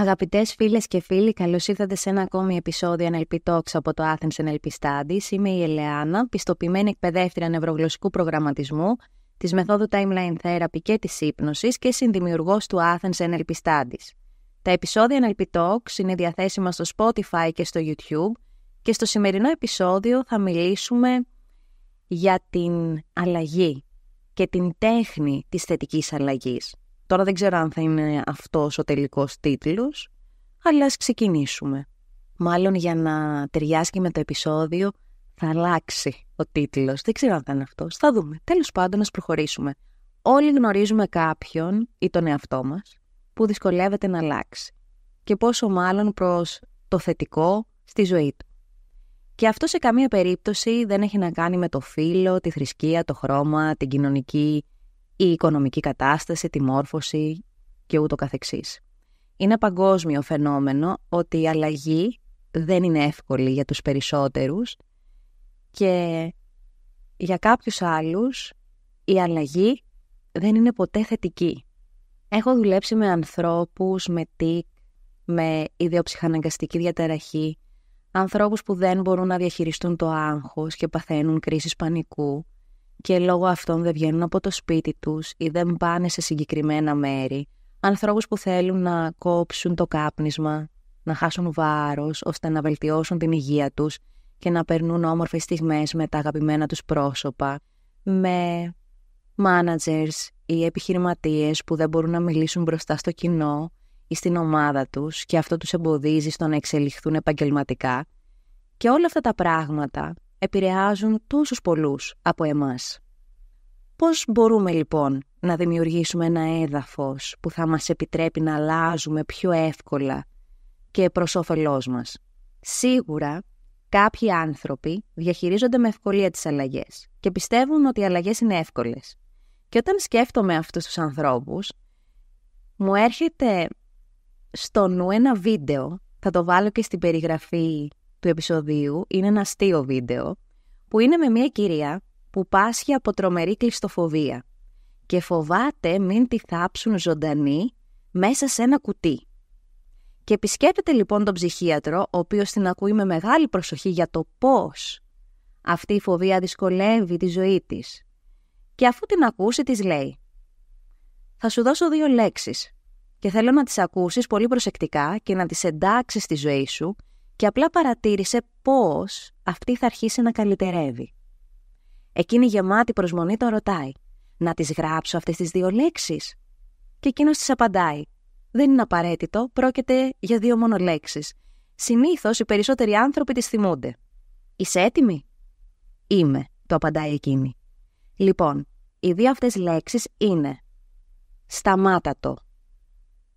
Αγαπητές φίλες και φίλοι, καλώς ήρθατε σε ένα ακόμη επεισόδιο NLP Talks από το Athens NLP Studies. Είμαι η Ελεάνα, πιστοποιημένη εκπαιδεύτρια νευρογλωσσικού προγραμματισμού, της μεθόδου Timeline Therapy και της ύπνοση και συνδημιουργός του Athens NLP Studies. Τα επεισόδια NLP Talks είναι διαθέσιμα στο Spotify και στο YouTube και στο σημερινό επεισόδιο θα μιλήσουμε για την αλλαγή και την τέχνη της θετικής αλλαγής. Τώρα δεν ξέρω αν θα είναι αυτός ο τελικός τίτλος, αλλά ας ξεκινήσουμε. Μάλλον για να ταιριάσει με το επεισόδιο θα αλλάξει ο τίτλος. Δεν ξέρω αν θα είναι αυτός. Θα δούμε. Τέλος πάντων, να προχωρήσουμε. Όλοι γνωρίζουμε κάποιον ή τον εαυτό μας που δυσκολεύεται να αλλάξει. Και πόσο μάλλον προς το θετικό στη ζωή του. Και αυτό σε καμία περίπτωση δεν έχει να κάνει με το φύλλο, τη θρησκεία, το χρώμα, την κοινωνική η οικονομική κατάσταση, τη μόρφωση και ούτω καθεξής. Είναι παγκόσμιο φαινόμενο ότι η αλλαγή δεν είναι εύκολη για τους περισσότερους και για κάποιους άλλους η αλλαγή δεν είναι ποτέ θετική. Έχω δουλέψει με ανθρώπους, με τικ, με ιδιοψυχαναγκαστική διαταραχή, ανθρώπους που δεν μπορούν να διαχειριστούν το άγχος και παθαίνουν κρίσεις πανικού, και λόγω αυτών δεν βγαίνουν από το σπίτι τους ή δεν πάνε σε συγκεκριμένα μέρη. Ανθρώπους που θέλουν να κόψουν το κάπνισμα, να χάσουν βάρος ώστε να βελτιώσουν την υγεία τους και να περνούν όμορφες στιγμές με τα αγαπημένα τους πρόσωπα, με managers ή επιχειρηματίες που δεν μπορούν να μιλήσουν μπροστά στο κοινό ή στην ομάδα τους και αυτό τους εμποδίζει στο να εξελιχθούν επαγγελματικά. Και όλα αυτά τα πράγματα επηρεάζουν τόσους πολλούς από εμάς. Πώς μπορούμε λοιπόν να δημιουργήσουμε ένα έδαφος που θα μας επιτρέπει να αλλάζουμε πιο εύκολα και προς όφελός μας. Σίγουρα κάποιοι άνθρωποι διαχειρίζονται με ευκολία τις αλλαγές και πιστεύουν ότι οι αλλαγές είναι εύκολες. Και όταν σκέφτομαι αυτούς τους ανθρώπους, μου έρχεται στο νου ένα βίντεο, θα το βάλω και στην περιγραφή του επεισοδίου είναι ένα αστείο βίντεο που είναι με μια κυρία που πάσχει από τρομερή κλειστοφοβία και φοβάται μην τη θάψουν ζωντανή μέσα σε ένα κουτί. Και επισκέπτεται λοιπόν τον ψυχίατρο, ο οποίος την ακούει με μεγάλη προσοχή για το πώς αυτή η φοβία δυσκολεύει τη ζωή της. Και αφού την ακούσει της λέει «Θα σου δώσω δύο λέξεις και θέλω να τις ακούσεις πολύ προσεκτικά και να τις εντάξεις στη ζωή σου και απλά παρατήρησε πώς αυτή θα αρχίσει να καλυτερεύει. Εκείνη γεμάτη προσμονή τον ρωτάει «Να τις γράψω αυτές τις δύο λέξεις» και εκείνος της απαντάει «Δεν είναι απαραίτητο, πρόκειται για δύο μόνο λέξεις. Συνήθως οι περισσότεροι άνθρωποι τις θυμούνται. Είσαι έτοιμη» «Είμαι», το απαντάει εκείνη. Λοιπόν, οι δύο αυτές λέξεις είναι «Σταμάτατο».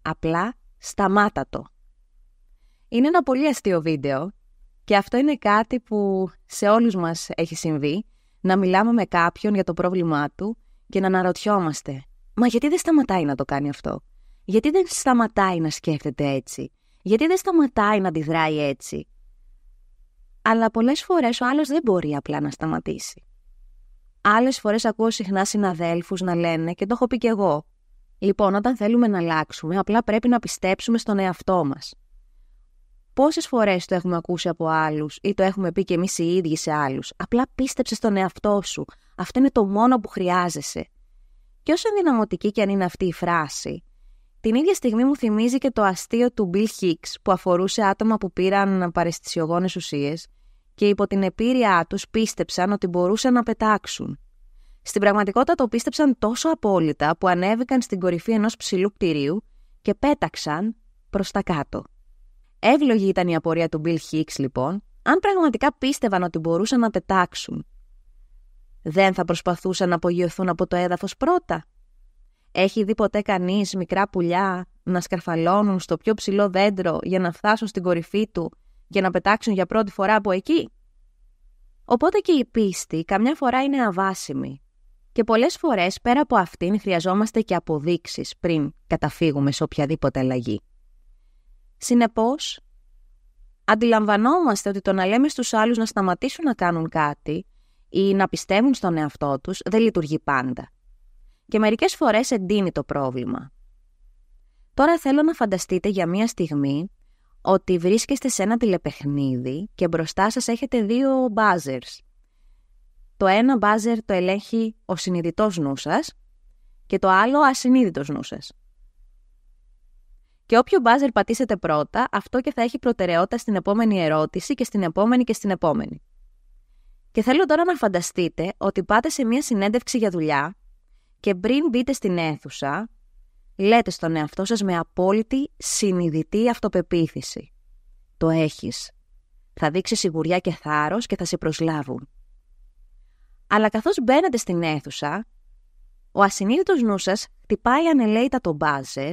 Απλά «Σταμάτατο». Είναι ένα πολύ αστείο βίντεο και αυτό είναι κάτι που σε όλους μας έχει συμβεί, να μιλάμε με κάποιον για το πρόβλημά του και να αναρωτιόμαστε «Μα γιατί δεν σταματάει να το κάνει αυτό» Γιατί δεν σταματάει να σκέφτεται έτσι. Γιατί δεν σταματάει να αντιδράει έτσι. Αλλά πολλές φορές ο άλλος δεν μπορεί απλά να σταματήσει. Άλλες φορές ακούω συχνά συναδέλφους να λένε και το έχω πει κι εγώ. Λοιπόν, όταν θέλουμε να αλλάξουμε, απλά πρέπει να πιστέψουμε στον εαυτό μας. Πόσες φορές το έχουμε ακούσει από άλλους ή το έχουμε πει κι εμείς οι ίδιοι σε άλλους. Απλά πίστεψε στον εαυτό σου. Αυτό είναι το μόνο που χρειάζεσαι. Και όσο ενδυναμωτική και αν είναι αυτή η φράση, την ίδια στιγμή μου θυμίζει και το αστείο του Bill Hicks που αφορούσε άτομα που πήραν παρεστησιογόνες ουσίες και υπό την επίρρειά τους πίστεψαν ότι μπορούσαν να πετάξουν. Στην πραγματικότητα το πίστεψαν τόσο απόλυτα που ανέβηκαν στην κορυφή ενός ψηλού κτηρίου και πέταξαν προς τα κάτω. Εύλογη ήταν η απορία του Bill Χίξ λοιπόν, αν πραγματικά πίστευαν ότι μπορούσαν να πετάξουν. Δεν θα προσπαθούσαν να απογειωθούν από το έδαφος πρώτα. Έχει δει ποτέ κανείς μικρά πουλιά να σκαρφαλώνουν στο πιο ψηλό δέντρο για να φτάσουν στην κορυφή του και να πετάξουν για πρώτη φορά από εκεί. Οπότε και η πίστη καμιά φορά είναι αβάσιμη και πολλές φορές πέρα από αυτήν χρειαζόμαστε και αποδείξεις πριν καταφύγουμε σε οποιαδήποτε αλλαγή. Συνεπώς, αντιλαμβανόμαστε ότι το να λέμε στους άλλους να σταματήσουν να κάνουν κάτι ή να πιστεύουν στον εαυτό τους δεν λειτουργεί πάντα. Και μερικές φορές εντείνει το πρόβλημα. Τώρα θέλω να φανταστείτε για μία στιγμή ότι βρίσκεστε σε ένα τηλεπαιχνίδι και μπροστά σας έχετε δύο buzzers. Το ένα buzzer το ελέγχει ο συνειδητός νου και το άλλο ασυνείδητος νου σας. Και όποιο μπάζερ πατήσετε πρώτα, αυτό και θα έχει προτεραιότητα στην επόμενη ερώτηση και στην επόμενη και στην επόμενη. Και θέλω τώρα να φανταστείτε ότι πάτε σε μια συνέντευξη για δουλειά και πριν μπείτε στην αίθουσα, λέτε στον εαυτό σας με απόλυτη συνειδητή αυτοπεποίθηση. Το έχεις. Θα δείξει σιγουριά και θάρρος και θα σε προσλάβουν. Αλλά καθώς μπαίνετε στην αίθουσα, ο ασυνείδητος νου σας χτυπάει ανελέητα το μπάζερ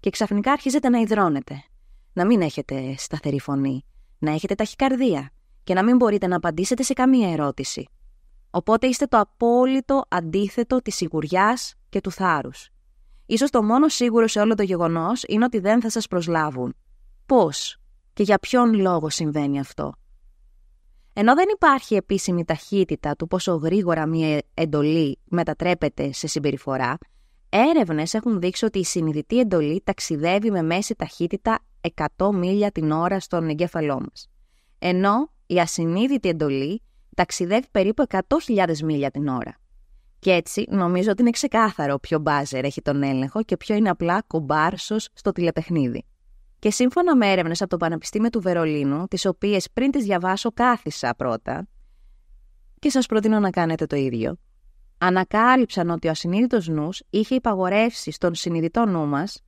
και ξαφνικά αρχίζετε να υδρώνετε. Να μην έχετε σταθερή φωνή, να έχετε ταχυκαρδία και να μην μπορείτε να απαντήσετε σε καμία ερώτηση. Οπότε είστε το απόλυτο αντίθετο της σιγουριάς και του θάρρους. Ίσως το μόνο σίγουρο σε όλο το γεγονός είναι ότι δεν θα σας προσλάβουν. Πώς και για ποιον λόγο συμβαίνει αυτό. Ενώ δεν υπάρχει επίσημη ταχύτητα του πόσο γρήγορα μία εντολή μετατρέπεται σε συμπεριφορά, Έρευνες έχουν δείξει ότι η συνειδητή εντολή ταξιδεύει με μέση ταχύτητα 100 μίλια την ώρα στον εγκέφαλό μας. Ενώ η ασυνείδητη εντολή ταξιδεύει περίπου 100.000 μίλια την ώρα. Και έτσι νομίζω ότι είναι ξεκάθαρο ποιο μπάζερ έχει τον έλεγχο και ποιο είναι απλά κομπάρσο στο τηλεπαιχνίδι. Και σύμφωνα με έρευνες από το Πανεπιστήμιο του Βερολίνου, τις οποίες πριν τις διαβάσω κάθισα πρώτα, και σας προτείνω να κάνετε το ίδιο ανακάλυψαν ότι ο ασυνείδητος νους είχε υπαγορεύσει στον συνειδητό νου μας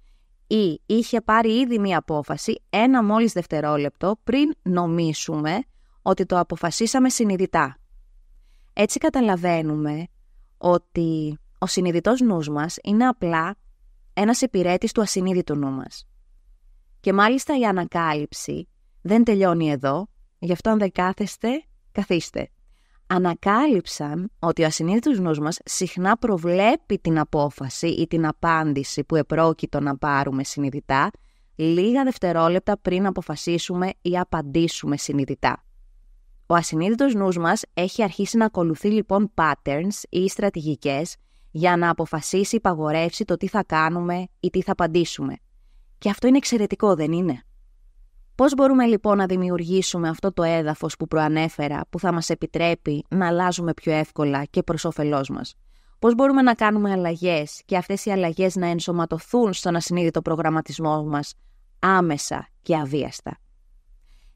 ή είχε πάρει ήδη μία απόφαση ένα μόλις δευτερόλεπτο πριν νομίσουμε ότι το αποφασίσαμε συνειδητά. Έτσι καταλαβαίνουμε ότι ο συνειδητός νους μας είναι απλά ένας υπηρέτης του ασυνείδητου νου μας. Και μάλιστα η ανακάλυψη δεν τελειώνει εδώ, γι' αυτό αν δεν κάθεστε, καθίστε ανακάλυψαν ότι ο ασυνείδητος νους μας συχνά προβλέπει την απόφαση ή την απάντηση που επρόκειτο να πάρουμε συνειδητά λίγα δευτερόλεπτα πριν αποφασίσουμε ή απαντήσουμε συνειδητά. Ο ασυνείδητος νους μας έχει αρχίσει να ακολουθεί λοιπόν patterns ή στρατηγικές για να αποφασίσει ή παγορεύσει το τι θα κάνουμε ή τι θα απαντήσουμε. Και αυτό είναι εξαιρετικό, δεν είναι. Πώς μπορούμε λοιπόν να δημιουργήσουμε αυτό το έδαφος που προανέφερα, που θα μας επιτρέπει να αλλάζουμε πιο εύκολα και προς όφελός μας. Πώς μπορούμε να κάνουμε αλλαγές και αυτές οι αλλαγές να ενσωματωθούν στον ασυνείδητο προγραμματισμό μας άμεσα και αβίαστα.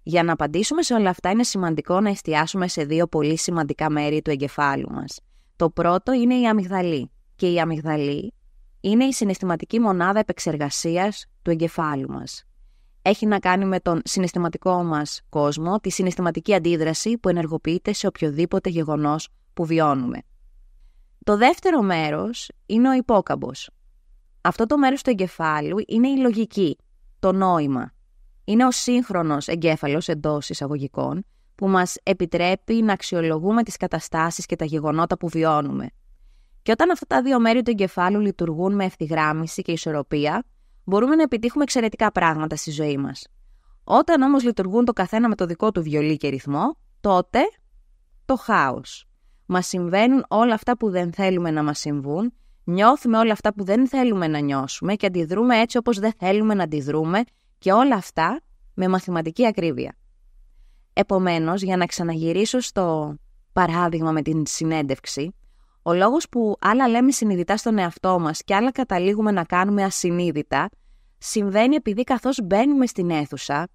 Για να απαντήσουμε σε όλα αυτά είναι σημαντικό να εστιάσουμε σε δύο πολύ σημαντικά μέρη του εγκεφάλου μας. Το πρώτο είναι η αμυγδαλή και η αμυγδαλή είναι η συναισθηματική μονάδα επεξεργασίας του εγκεφάλου μας έχει να κάνει με τον συναισθηματικό μας κόσμο, τη συναισθηματική αντίδραση που ενεργοποιείται σε οποιοδήποτε γεγονός που βιώνουμε. Το δεύτερο μέρος είναι ο υπόκαμπος. Αυτό το μέρος του εγκεφάλου είναι η λογική, το νόημα. Είναι ο σύγχρονος εγκέφαλος εντός εισαγωγικών που μας επιτρέπει να αξιολογούμε τις καταστάσεις και τα γεγονότα που βιώνουμε. Και όταν αυτά τα δύο μέρη του εγκεφάλου λειτουργούν με ευθυγράμμιση και ισορροπία, μπορούμε να επιτύχουμε εξαιρετικά πράγματα στη ζωή μας. Όταν όμως λειτουργούν το καθένα με το δικό του βιολί και ρυθμό, τότε το χάος. Μας συμβαίνουν όλα αυτά που δεν θέλουμε να μας συμβούν, νιώθουμε όλα αυτά που δεν θέλουμε να νιώσουμε και αντιδρούμε έτσι όπως δεν θέλουμε να αντιδρούμε και όλα αυτά με μαθηματική ακρίβεια. Επομένως, για να ξαναγυρίσω στο παράδειγμα με την συνέντευξη, ο λόγος που άλλα λέμε συνειδητά στον εαυτό μας και άλλα καταλήγουμε να κάνουμε ασυνείδητα, συμβαίνει επειδή καθώς μπαίνουμε στην αίθουσα,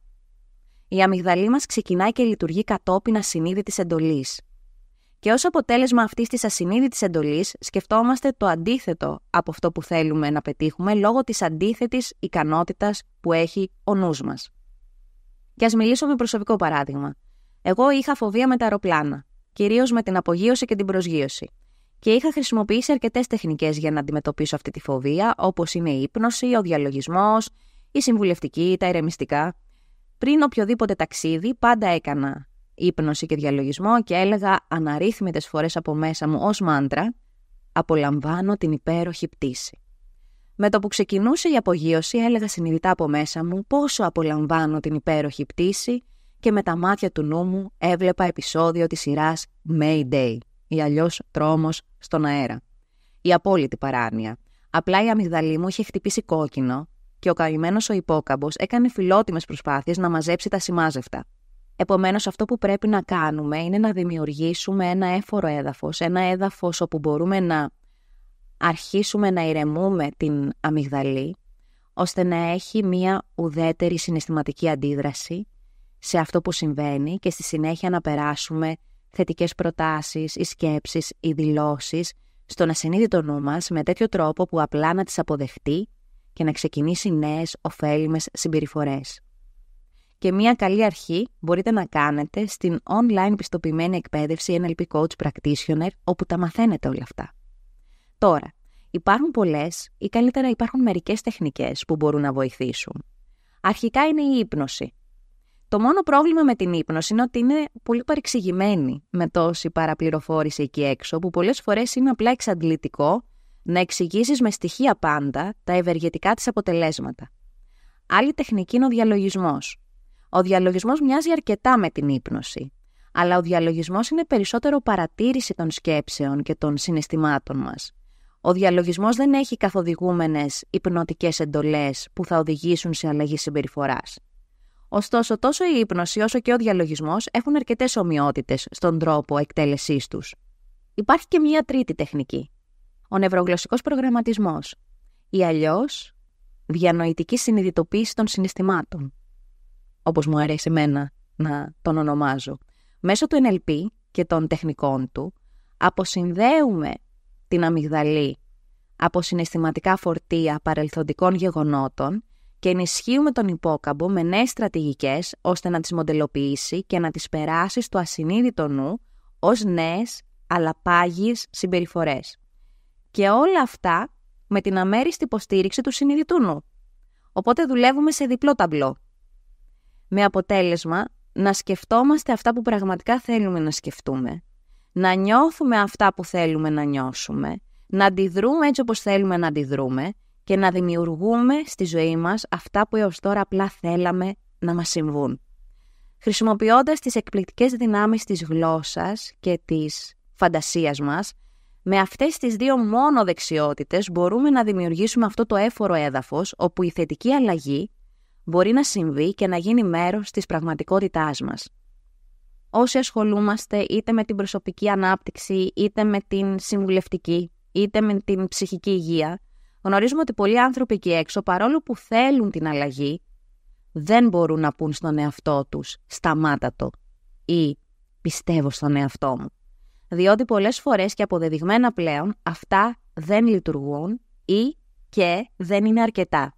η αμυγδαλή μας ξεκινάει και λειτουργεί κατόπιν ασυνείδητης εντολής. Και ως αποτέλεσμα αυτής της ασυνείδητης εντολής, σκεφτόμαστε το αντίθετο από αυτό που θέλουμε να πετύχουμε λόγω της αντίθετης ικανότητας που έχει ο νους μας. Και ας μιλήσω με προσωπικό παράδειγμα. Εγώ είχα φοβία με τα αεροπλάνα, κυρίως με την απογείωση και την προσγείωση και είχα χρησιμοποιήσει αρκετές τεχνικές για να αντιμετωπίσω αυτή τη φοβία, όπως είναι η ύπνοση, ο διαλογισμός, η συμβουλευτική, τα ηρεμιστικά. Πριν οποιοδήποτε ταξίδι, πάντα έκανα ύπνοση και διαλογισμό και έλεγα αναρρύθμιτες φορές από μέσα μου ως μάντρα «Απολαμβάνω την υπέροχη πτήση». Με το που ξεκινούσε η απογείωση έλεγα συνειδητά από μέσα μου πόσο απολαμβάνω την υπέροχη πτήση και με τα μάτια του νου μου έβλεπα επεισόδιο της σειράς Mayday ή αλλιώς τρόμος στον αέρα. Η απόλυτη παράνοια. Απλά η αμυγδαλή μου είχε χτυπήσει κόκκινο και ο καημένος ο υπόκαμπος έκανε φιλότιμες προσπάθειες να μαζέψει τα σημάζευτα. Επομένως, αυτό που πρέπει να κάνουμε είναι να δημιουργήσουμε ένα έφορο έδαφος, ένα έδαφος όπου μπορούμε να αρχίσουμε να ηρεμούμε την αμυγδαλή, ώστε να έχει μία ουδέτερη συναισθηματική αντίδραση σε αυτό που συμβαίνει και στη συνέχεια να περάσουμε θετικές προτάσεις οι σκέψεις ή δηλώσεις στον ασυνείδητο νου μας με τέτοιο τρόπο που απλά να τις αποδεχτεί και να ξεκινήσει νέες ωφέλιμες συμπεριφορές. Και μία καλή αρχή μπορείτε να κάνετε στην online πιστοποιημένη εκπαίδευση NLP Coach Practitioner όπου τα μαθαίνετε όλα αυτά. Τώρα, υπάρχουν πολλές ή καλύτερα υπάρχουν μερικές τεχνικές που μπορούν να βοηθήσουν. Αρχικά είναι η καλυτερα υπαρχουν μερικες τεχνικες που μπορουν να βοηθησουν αρχικα ειναι η υπνοση το μόνο πρόβλημα με την ύπνοση είναι ότι είναι πολύ παρεξηγημένη με τόση παραπληροφόρηση εκεί έξω, που πολλές φορές είναι απλά εξαντλητικό να εξηγήσεις με στοιχεία πάντα τα ευεργετικά της αποτελέσματα. Άλλη τεχνική είναι ο διαλογισμός. Ο διαλογισμός μοιάζει αρκετά με την ύπνοση, αλλά ο διαλογισμός είναι περισσότερο παρατήρηση των σκέψεων και των συναισθημάτων μας. Ο διαλογισμός δεν έχει καθοδηγούμενες υπνοτικές εντολές που θα οδηγήσουν σε αλλαγή συμπεριφοράς. Ωστόσο, τόσο η ύπνοση όσο και ο διαλογισμός έχουν αρκετές ομοιότητες στον τρόπο εκτέλεσής τους. Υπάρχει και μία τρίτη τεχνική. Ο νευρογλωσσικός προγραμματισμός. Ή αλλιώς διανοητική συνειδητοποίηση των συναισθημάτων. Όπως μου αρέσει εμένα να τον ονομάζω. Μέσω του NLP και των τεχνικών του, αποσυνδέουμε την αμυγδαλή από συναισθηματικά φορτία παρελθοντικών γεγονότων και ενισχύουμε τον υπόκαμπο με νέες στρατηγικές ώστε να τις μοντελοποιήσει και να τις περάσει στο ασυνείδητο νου ως νέες αλλά πάγιες συμπεριφορές. Και όλα αυτά με την αμέριστη υποστήριξη του συνειδητού νου. Οπότε δουλεύουμε σε διπλό ταμπλό. Με αποτέλεσμα να σκεφτόμαστε αυτά που πραγματικά θέλουμε να σκεφτούμε, να νιώθουμε αυτά που θέλουμε να νιώσουμε, να αντιδρούμε έτσι όπως θέλουμε να αντιδρούμε και να δημιουργούμε στη ζωή μας αυτά που έως τώρα απλά θέλαμε να μας συμβούν. Χρησιμοποιώντας τις εκπληκτικές δυνάμεις της γλώσσας και της φαντασίας μας, με αυτές τις δύο μόνο δεξιότητες μπορούμε να δημιουργήσουμε αυτό το έφορο έδαφος όπου η θετική αλλαγή μπορεί να συμβεί και να γίνει μέρος της πραγματικότητάς μας. Όσοι ασχολούμαστε είτε με την προσωπική ανάπτυξη, είτε με την συμβουλευτική, είτε με την ψυχική υγεία, Γνωρίζουμε ότι πολλοί άνθρωποι εκεί έξω, παρόλο που θέλουν την αλλαγή, δεν μπορούν να πούν στον εαυτό τους «σταμάτα το» ή «πιστεύω στον εαυτό μου». Διότι πολλές φορές και αποδεδειγμένα πλέον αυτά δεν λειτουργούν ή και δεν είναι αρκετά.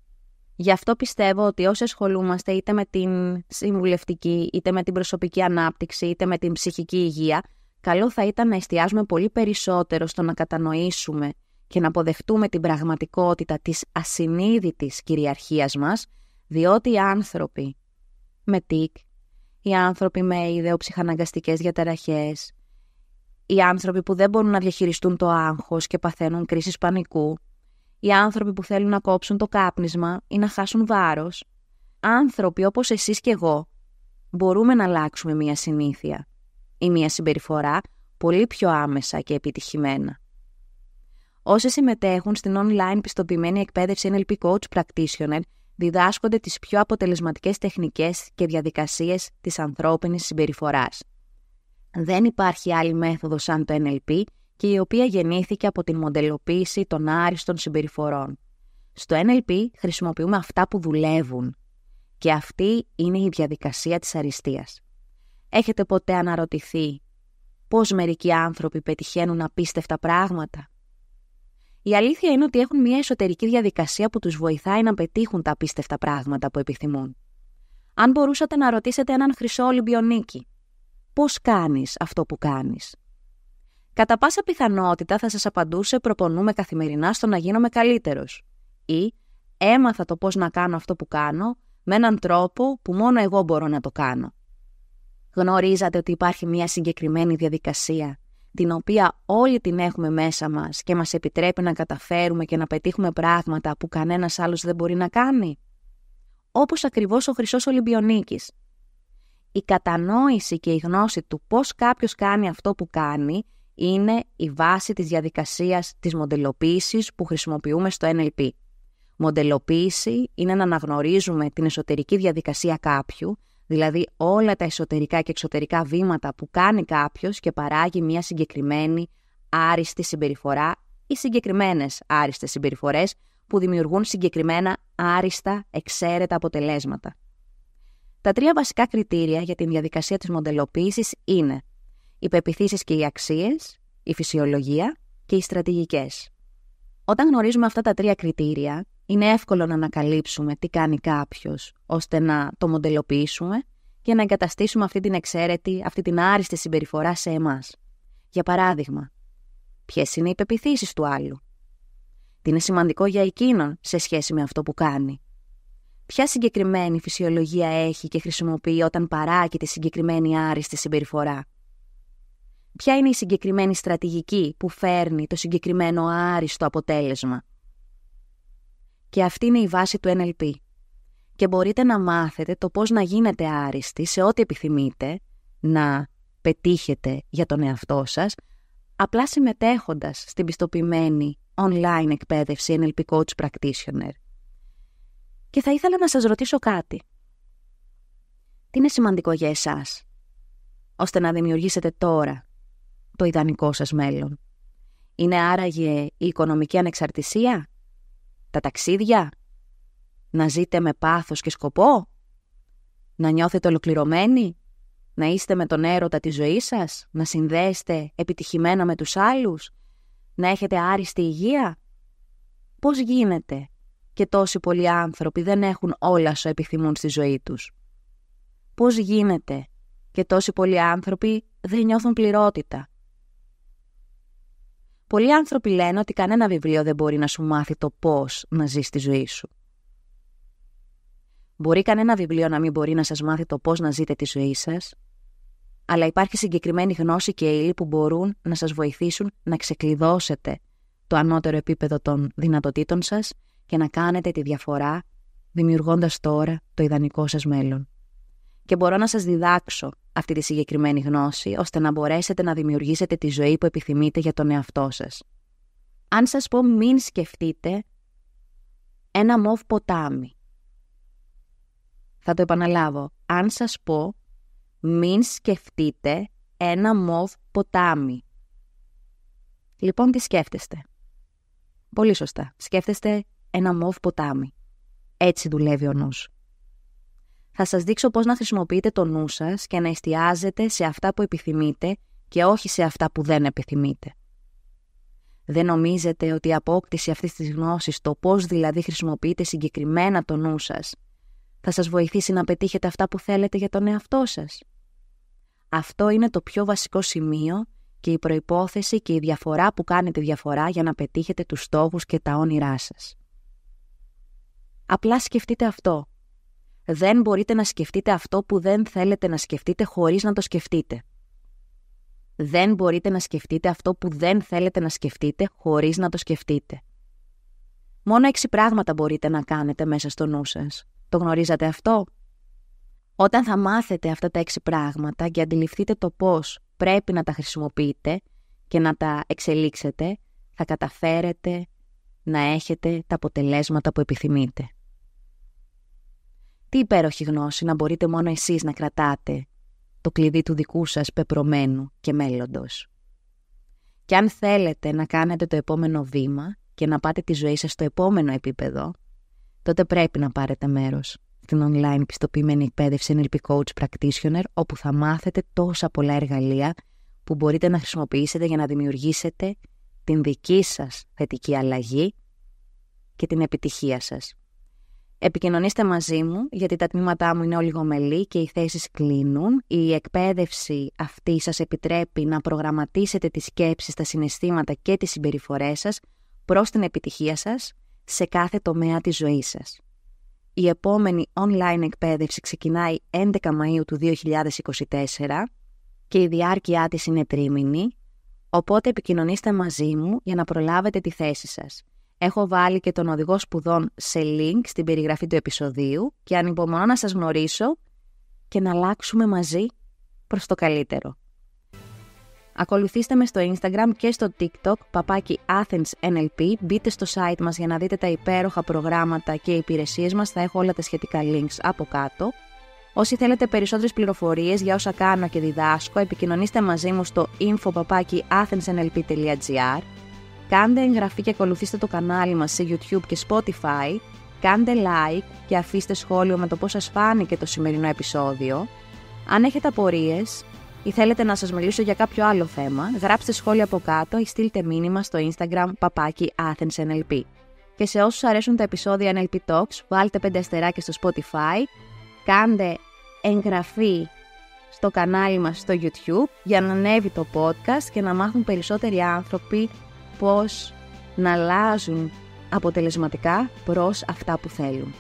Γι' αυτό πιστεύω ότι όσοι ασχολούμαστε είτε με την συμβουλευτική, είτε με την προσωπική ανάπτυξη, είτε με την ψυχική υγεία, καλό θα ήταν να εστιάζουμε πολύ περισσότερο στο να κατανοήσουμε και να αποδεχτούμε την πραγματικότητα της ασυνείδητης κυριαρχίας μας, διότι οι άνθρωποι με τικ, οι άνθρωποι με ιδεοψυχαναγκαστικές διαταραχές, οι άνθρωποι που δεν μπορούν να διαχειριστούν το άγχος και παθαίνουν κρίσεις πανικού, οι άνθρωποι που θέλουν να κόψουν το κάπνισμα ή να χάσουν βάρος, άνθρωποι όπως εσείς και εγώ, μπορούμε να αλλάξουμε μία συνήθεια ή μία συμπεριφορά πολύ πιο άμεσα και επιτυχημένα. Όσοι συμμετέχουν στην online πιστοποιημένη εκπαίδευση NLP Coach Practitioner διδάσκονται τις πιο αποτελεσματικές τεχνικές και διαδικασίες της ανθρώπινης συμπεριφοράς. Δεν υπάρχει άλλη μέθοδος σαν το NLP και η οποία γεννήθηκε από την μοντελοποίηση των άριστων συμπεριφορών. Στο NLP χρησιμοποιούμε αυτά που δουλεύουν και αυτή είναι η διαδικασία της αριστείας. Έχετε ποτέ αναρωτηθεί πώς μερικοί άνθρωποι πετυχαίνουν απίστευτα πράγματα η αλήθεια είναι ότι έχουν μια εσωτερική διαδικασία που τους βοηθάει να πετύχουν τα απίστευτα πράγματα που επιθυμούν. Αν μπορούσατε να ρωτήσετε έναν χρυσό νίκη, πώς κάνεις αυτό που κάνεις. Κατά πάσα πιθανότητα θα σας απαντούσε προπονούμε καθημερινά στο να γίνομαι καλύτερος. Ή έμαθα το πώς να κάνω αυτό που κάνω με έναν τρόπο που μόνο εγώ μπορώ να το κάνω. Γνωρίζατε ότι υπάρχει μια συγκεκριμένη διαδικασία την οποία όλοι την έχουμε μέσα μας και μας επιτρέπει να καταφέρουμε και να πετύχουμε πράγματα που κανένας άλλος δεν μπορεί να κάνει. Όπως ακριβώς ο Χρυσός Ολυμπιονίκης. Η κατανόηση και η γνώση του πώς κάποιος κάνει αυτό που κάνει είναι η βάση της διαδικασίας της μοντελοποίησης που χρησιμοποιούμε στο NLP. Μοντελοποίηση είναι να αναγνωρίζουμε την εσωτερική διαδικασία κάποιου Δηλαδή όλα τα εσωτερικά και εξωτερικά βήματα που κάνει κάποιος και παράγει μια συγκεκριμένη άριστη συμπεριφορά ή συγκεκριμένες άριστες συμπεριφορές που δημιουργούν συγκεκριμένα άριστα εξαίρετα αποτελέσματα. Τα τρία βασικά κριτήρια για την διαδικασία της μοντελοποίησης είναι οι πεπιθήσεις και οι αξίες, η φυσιολογία και οι στρατηγικές. Όταν γνωρίζουμε αυτά τα τρία κριτήρια, είναι εύκολο να ανακαλύψουμε τι κάνει κάποιος ώστε να το μοντελοποιήσουμε και να εγκαταστήσουμε αυτή την εξαίρετη, αυτή την άριστη συμπεριφορά σε εμάς. Για παράδειγμα, ποιες είναι οι πεπιθήσεις του άλλου. Τι είναι σημαντικό για εκείνον σε σχέση με αυτό που κάνει. Ποια συγκεκριμένη φυσιολογία έχει και χρησιμοποιεί όταν παράγει τη συγκεκριμένη άριστη συμπεριφορά. Ποια είναι η συγκεκριμένη στρατηγική που φέρνει το συγκεκριμένο άριστο αποτέλεσμα και αυτή είναι η βάση του NLP. Και μπορείτε να μάθετε το πώς να γίνετε άριστοι σε ό,τι επιθυμείτε να πετύχετε για τον εαυτό σας, απλά συμμετέχοντας στην πιστοποιημένη online εκπαίδευση NLP Coach Practitioner. Και θα ήθελα να σας ρωτήσω κάτι. Τι είναι σημαντικό για εσάς, ώστε να δημιουργήσετε τώρα το ιδανικό σας μέλλον. Είναι άραγε η οικονομική ανεξαρτησία τα ταξίδια, να ζείτε με πάθος και σκοπό, να νιώθετε ολοκληρωμένοι, να είστε με τον έρωτα της ζωής σας, να συνδέεστε επιτυχημένα με τους άλλους, να έχετε άριστη υγεία. Πώς γίνεται και τόσοι πολλοί άνθρωποι δεν έχουν όλα όσα επιθυμούν στη ζωή τους. Πώς γίνεται και τόσοι πολλοί άνθρωποι δεν νιώθουν πληρότητα. Πολλοί άνθρωποι λένε ότι κανένα βιβλίο δεν μπορεί να σου μάθει το πώς να ζεις τη ζωή σου. Μπορεί κανένα βιβλίο να μην μπορεί να σας μάθει το πώς να ζείτε τη ζωή σας, αλλά υπάρχει συγκεκριμένη γνώση και ύλη που μπορούν να σας βοηθήσουν να ξεκλειδώσετε το ανώτερο επίπεδο των δυνατοτήτων σας και να κάνετε τη διαφορά δημιουργώντας τώρα το ιδανικό σας μέλλον. Και μπορώ να σας διδάξω αυτή τη συγκεκριμένη γνώση, ώστε να μπορέσετε να δημιουργήσετε τη ζωή που επιθυμείτε για τον εαυτό σας. Αν σας πω μην σκεφτείτε ένα μοβ ποτάμι. Θα το επαναλάβω. Αν σας πω μην σκεφτείτε ένα μοβ ποτάμι. Λοιπόν, τι σκέφτεστε. Πολύ σωστά. Σκέφτεστε ένα μοβ ποτάμι. Έτσι δουλεύει ο νους θα σας δείξω πώς να χρησιμοποιείτε το νου σας και να εστιάζετε σε αυτά που επιθυμείτε και όχι σε αυτά που δεν επιθυμείτε. Δεν νομίζετε ότι η απόκτηση αυτής της γνώσης, το πώς δηλαδή χρησιμοποιείτε συγκεκριμένα το νου σας, θα σας βοηθήσει να πετύχετε αυτά που θέλετε για τον εαυτό σας. Αυτό είναι το πιο βασικό σημείο και η προϋπόθεση και η διαφορά που κάνετε διαφορά για να πετύχετε τους στόχους και τα όνειρά σας. Απλά σκεφτείτε αυτό δεν μπορείτε να σκεφτείτε αυτό που δεν θέλετε να σκεφτείτε χωρίς να το σκεφτείτε. Δεν μπορείτε να σκεφτείτε αυτό που δεν θέλετε να σκεφτείτε χωρίς να το σκεφτείτε. Μόνο έξι πράγματα μπορείτε να κάνετε μέσα στο νου σας. Το γνωρίζατε αυτό? Όταν θα μάθετε αυτά τα έξι πράγματα και αντιληφθείτε το πώς πρέπει να τα χρησιμοποιείτε και να τα εξελίξετε, θα καταφέρετε να έχετε τα αποτελέσματα που επιθυμείτε. Τι υπέροχη γνώση να μπορείτε μόνο εσείς να κρατάτε το κλειδί του δικού σας πεπρωμένου και μέλλοντος. Και αν θέλετε να κάνετε το επόμενο βήμα και να πάτε τη ζωή σας στο επόμενο επίπεδο, τότε πρέπει να πάρετε μέρος στην online πιστοποιημένη εκπαίδευση NLP Coach Practitioner, όπου θα μάθετε τόσα πολλά εργαλεία που μπορείτε να χρησιμοποιήσετε για να δημιουργήσετε την δική σας θετική αλλαγή και την επιτυχία σας. Επικοινωνήστε μαζί μου, γιατί τα τμήματά μου είναι ολιγομελή και οι θέσεις κλείνουν. Η εκπαίδευση αυτή σας επιτρέπει να προγραμματίσετε τις σκέψεις, τα συναισθήματα και τις συμπεριφορές σας προς την επιτυχία σας σε κάθε τομέα της ζωής σας. Η επόμενη online εκπαίδευση ξεκινάει 11 Μαΐου του 2024 και η διάρκειά της είναι τρίμηνη, οπότε επικοινωνήστε μαζί μου για να προλάβετε τη θέση σας. Έχω βάλει και τον οδηγό σπουδών σε link στην περιγραφή του επεισοδίου και ανυπομονώ να σας γνωρίσω και να αλλάξουμε μαζί προς το καλύτερο. Ακολουθήστε με στο Instagram και στο TikTok παπάκι Athens NLP. Μπείτε στο site μας για να δείτε τα υπέροχα προγράμματα και υπηρεσίες μας. Θα έχω όλα τα σχετικά links από κάτω. Όσοι θέλετε περισσότερες πληροφορίες για όσα κάνω και διδάσκω, επικοινωνήστε μαζί μου στο info Κάντε εγγραφή και ακολουθήστε το κανάλι μας σε YouTube και Spotify. Κάντε like και αφήστε σχόλιο με το πώς σας φάνηκε το σημερινό επεισόδιο. Αν έχετε απορίες ή θέλετε να σας μιλήσω για κάποιο άλλο θέμα, γράψτε σχόλια από κάτω ή στείλτε μήνυμα στο Instagram παπάκι Athens NLP. Και σε όσους αρέσουν τα επεισόδια NLP Talks, βάλτε 5 αστεράκια στο Spotify, κάντε εγγραφή στο κανάλι μας στο YouTube για να ανέβει το podcast και να μάθουν περισσότεροι άνθρωποι πώς να αλλάζουν αποτελεσματικά προς αυτά που θέλουν.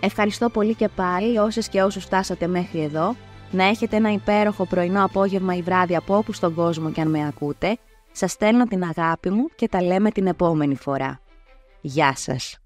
Ευχαριστώ πολύ και πάλι όσες και όσους φτάσατε μέχρι εδώ. Να έχετε ένα υπέροχο πρωινό απόγευμα ή βράδυ από όπου στον κόσμο και αν με ακούτε. Σας στέλνω την αγάπη μου και τα λέμε την επόμενη φορά. Γεια σας!